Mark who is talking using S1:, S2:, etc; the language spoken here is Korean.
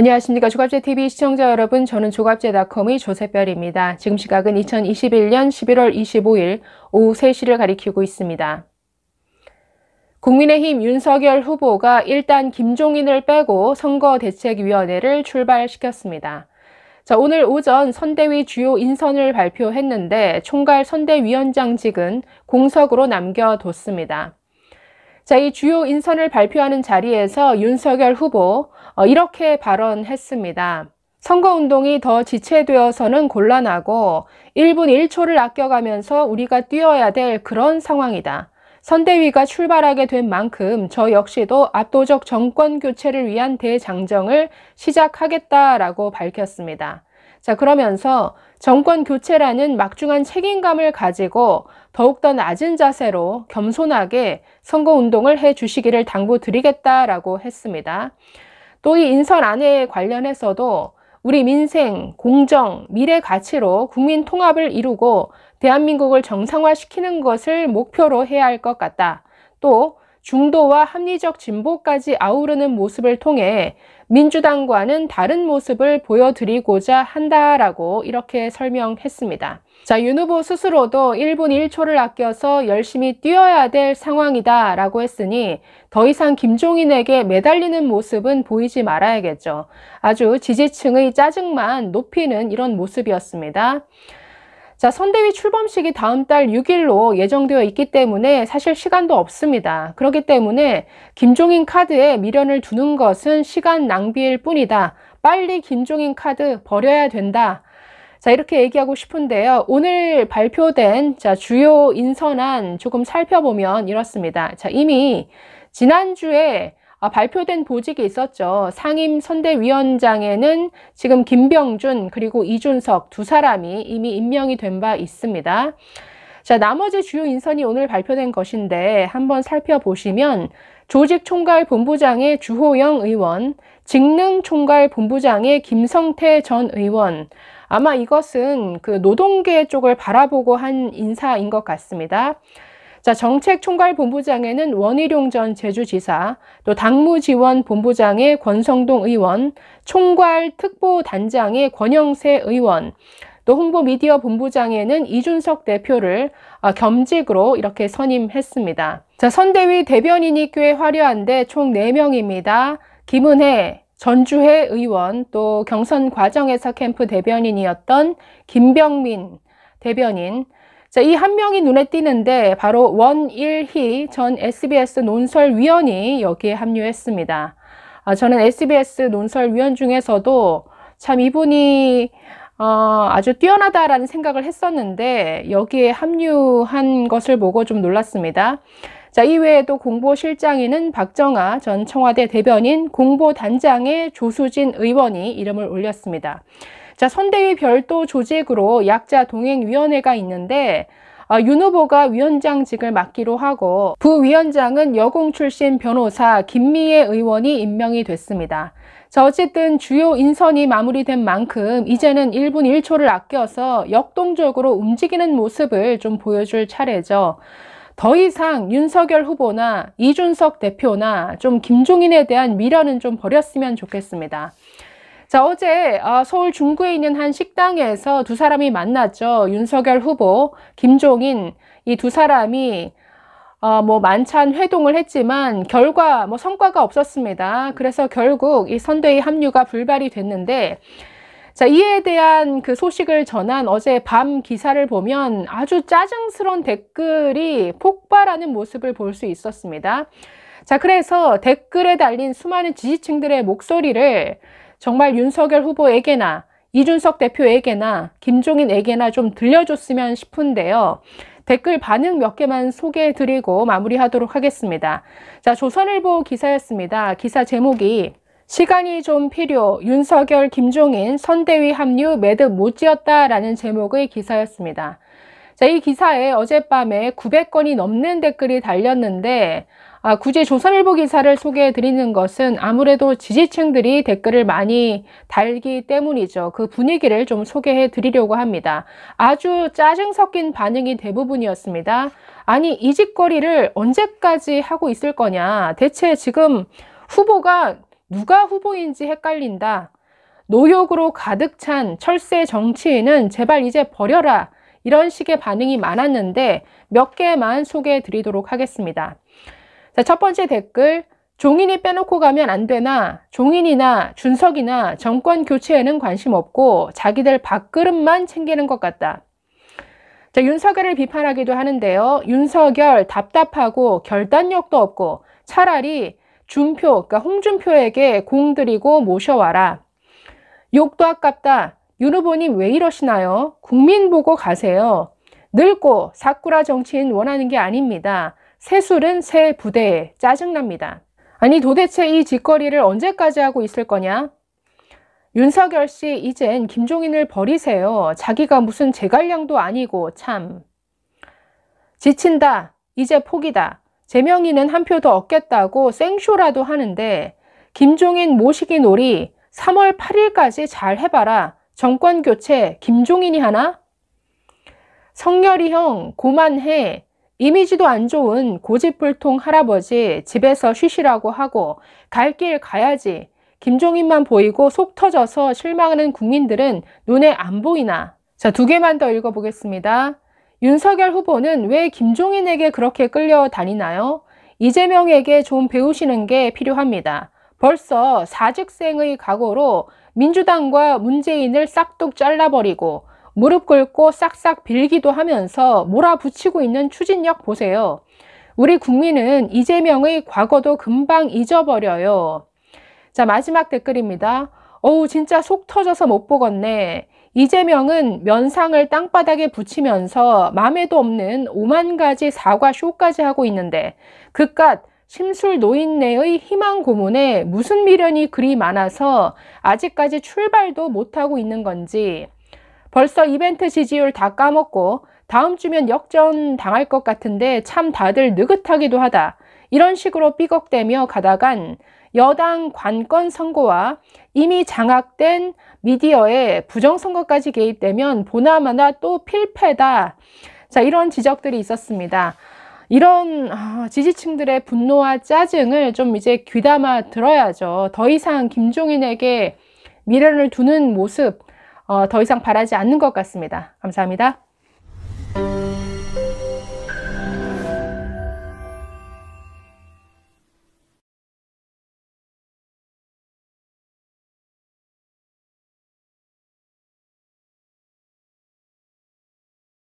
S1: 안녕하십니까 조갑제 TV 시청자 여러분 저는 조갑제닷컴의 조세별입니다. 지금 시각은 2021년 11월 25일 오후 3시를 가리키고 있습니다. 국민의힘 윤석열 후보가 일단 김종인을 빼고 선거대책위원회를 출발시켰습니다. 자, 오늘 오전 선대위 주요 인선을 발표했는데 총괄 선대위원장직은 공석으로 남겨뒀습니다. 자, 이 주요 인선을 발표하는 자리에서 윤석열 후보 어, 이렇게 발언했습니다. 선거운동이 더 지체되어서는 곤란하고 1분 1초를 아껴가면서 우리가 뛰어야 될 그런 상황이다. 선대위가 출발하게 된 만큼 저 역시도 압도적 정권 교체를 위한 대장정을 시작하겠다라고 밝혔습니다. 자, 그러면서 정권 교체라는 막중한 책임감을 가지고 더욱더 낮은 자세로 겸손하게 선거 운동을 해 주시기를 당부드리겠다라고 했습니다. 또 이 인선 안에 관련해서도 우리 민생, 공정, 미래 가치로 국민 통합을 이루고 대한민국을 정상화시키는 것을 목표로 해야 할 것 같다. 또 중도와 합리적 진보까지 아우르는 모습을 통해 민주당과는 다른 모습을 보여드리고자 한다라고 이렇게 설명했습니다. 자, 윤 후보 스스로도 1분 1초를 아껴서 열심히 뛰어야 될 상황이다 라고 했으니 더 이상 김종인에게 매달리는 모습은 보이지 말아야겠죠. 아주 지지층의 짜증만 높이는 이런 모습이었습니다. 자, 선대위 출범식이 다음 달 6일로 예정되어 있기 때문에 사실 시간도 없습니다. 그렇기 때문에 김종인 카드에 미련을 두는 것은 시간 낭비일 뿐이다. 빨리 김종인 카드 버려야 된다. 자, 이렇게 얘기하고 싶은데요. 오늘 발표된 자, 주요 인선안 조금 살펴보면 이렇습니다. 자, 이미 지난주에 아, 발표된 보직이 있었죠. 상임 선대위원장에는 지금 김병준 그리고 이준석 두 사람이 이미 임명이 된 바 있습니다. 자, 나머지 주요 인선이 오늘 발표된 것인데 한번 살펴보시면 조직 총괄 본부장의 주호영 의원, 직능 총괄 본부장의 김성태 전 의원. 아마 이것은 그 노동계 쪽을 바라보고 한 인사인 것 같습니다. 자, 정책총괄본부장에는 원희룡 전 제주지사, 또당무지원본부장의 권성동 의원, 총괄특보단장의 권영세 의원, 또 홍보미디어 본부장에는 이준석 대표를 아, 겸직으로 이렇게 선임했습니다. 자, 선대위 대변인이 꽤 화려한데 총 4명입니다. 김은혜, 전주혜 의원, 또 경선 과정에서 캠프 대변인이었던 김병민 대변인, 자, 이 한 명이 눈에 띄는데 바로 원일희 전 SBS 논설위원이 여기에 합류했습니다. 아, 저는 SBS 논설위원 중에서도 참 이분이 어, 아주 뛰어나다라는 생각을 했었는데 여기에 합류한 것을 보고 좀 놀랐습니다. 자, 이외에도 공보실장에는 박정아 전 청와대 대변인, 공보단장의 조수진 의원이 이름을 올렸습니다. 자, 선대위 별도 조직으로 약자 동행위원회가 있는데 아, 윤 후보가 위원장직을 맡기로 하고 부위원장은 여공 출신 변호사 김미애 의원이 임명이 됐습니다. 자, 어쨌든 주요 인선이 마무리된 만큼 이제는 1분 1초를 아껴서 역동적으로 움직이는 모습을 좀 보여줄 차례죠. 더 이상 윤석열 후보나 이준석 대표나 좀 김종인에 대한 미련은 좀 버렸으면 좋겠습니다. 자, 어제 아, 서울 중구에 있는 한 식당에서 두 사람이 만났죠. 윤석열 후보, 김종인 이 두 사람이 어, 뭐 만찬 회동을 했지만 결과 뭐 성과가 없었습니다. 그래서 결국 이 선대위 합류가 불발이 됐는데 자, 이에 대한 그 소식을 전한 어제 밤 기사를 보면 아주 짜증스러운 댓글이 폭발하는 모습을 볼 수 있었습니다. 자, 그래서 댓글에 달린 수많은 지지층들의 목소리를 정말 윤석열 후보에게나 이준석 대표에게나 김종인에게나 좀 들려줬으면 싶은데요. 댓글 반응 몇 개만 소개해드리고 마무리하도록 하겠습니다. 자, 조선일보 기사였습니다. 기사 제목이 시간이 좀 필요, 윤석열, 김종인, 선대위 합류, 매듭 못 지었다라는 제목의 기사였습니다. 자, 이 기사에 어젯밤에 900건이 넘는 댓글이 달렸는데, 아, 굳이 조선일보 기사를 소개해 드리는 것은 아무래도 지지층들이 댓글을 많이 달기 때문이죠. 그 분위기를 좀 소개해 드리려고 합니다. 아주 짜증 섞인 반응이 대부분이었습니다. 아니, 이 짓거리를 언제까지 하고 있을 거냐. 대체 지금 후보가 누가 후보인지 헷갈린다. 노욕으로 가득 찬 철새 정치인은 제발 이제 버려라. 이런 식의 반응이 많았는데 몇 개만 소개해 드리도록 하겠습니다. 자, 첫 번째 댓글. 종인이 빼놓고 가면 안 되나 종인이나 준석이나 정권 교체에는 관심 없고 자기들 밥그릇만 챙기는 것 같다. 자, 윤석열을 비판하기도 하는데요. 윤석열 답답하고 결단력도 없고 차라리 준표, 그러니까 홍준표에게 공들이고 모셔와라. 욕도 아깝다. 윤 후보님 왜 이러시나요? 국민 보고 가세요. 늙고 사쿠라 정치인 원하는 게 아닙니다. 세술은 새 부대에 짜증납니다. 아니 도대체 이 짓거리를 언제까지 하고 있을 거냐? 윤석열 씨 이젠 김종인을 버리세요. 자기가 무슨 제갈량도 아니고 참. 지친다. 이제 포기다. 재명이는 한표 더 얻겠다고 생쇼라도 하는데 김종인 모시기 놀이 3월 8일까지 잘 해봐라. 정권 교체 김종인이 하나? 성렬이형 고만해. 이미지도 안 좋은 고집불통 할아버지 집에서 쉬시라고 하고 갈 길 가야지 김종인만 보이고 속 터져서 실망하는 국민들은 눈에 안 보이나 자두 개만 더 읽어보겠습니다. 윤석열 후보는 왜 김종인에게 그렇게 끌려다니나요? 이재명에게 좀 배우시는 게 필요합니다. 벌써 사직생의 각오로 민주당과 문재인을 싹둑 잘라버리고 무릎 꿇고 싹싹 빌기도 하면서 몰아붙이고 있는 추진력 보세요. 우리 국민은 이재명의 과거도 금방 잊어버려요. 자, 마지막 댓글입니다. 어우, 진짜 속 터져서 못 보겠네. 이재명은 면상을 땅바닥에 붙이면서 맘에도 없는 5만 가지 사과 쇼까지 하고 있는데 그깟 심술 노인네의 희망 고문에 무슨 미련이 그리 많아서 아직까지 출발도 못하고 있는 건지 벌써 이벤트 지지율 다 까먹고 다음 주면 역전 당할 것 같은데 참 다들 느긋하기도 하다. 이런 식으로 삐걱대며 가다간 여당 관건 선거와 이미 장악된 미디어의 부정선거까지 개입되면 보나마나 또 필패다. 자, 이런 지적들이 있었습니다. 이런 아, 지지층들의 분노와 짜증을 좀 이제 귀담아 들어야죠. 더 이상 김종인에게 미련을 두는 모습, 어, 더 이상 바라지 않는 것 같습니다. 감사합니다.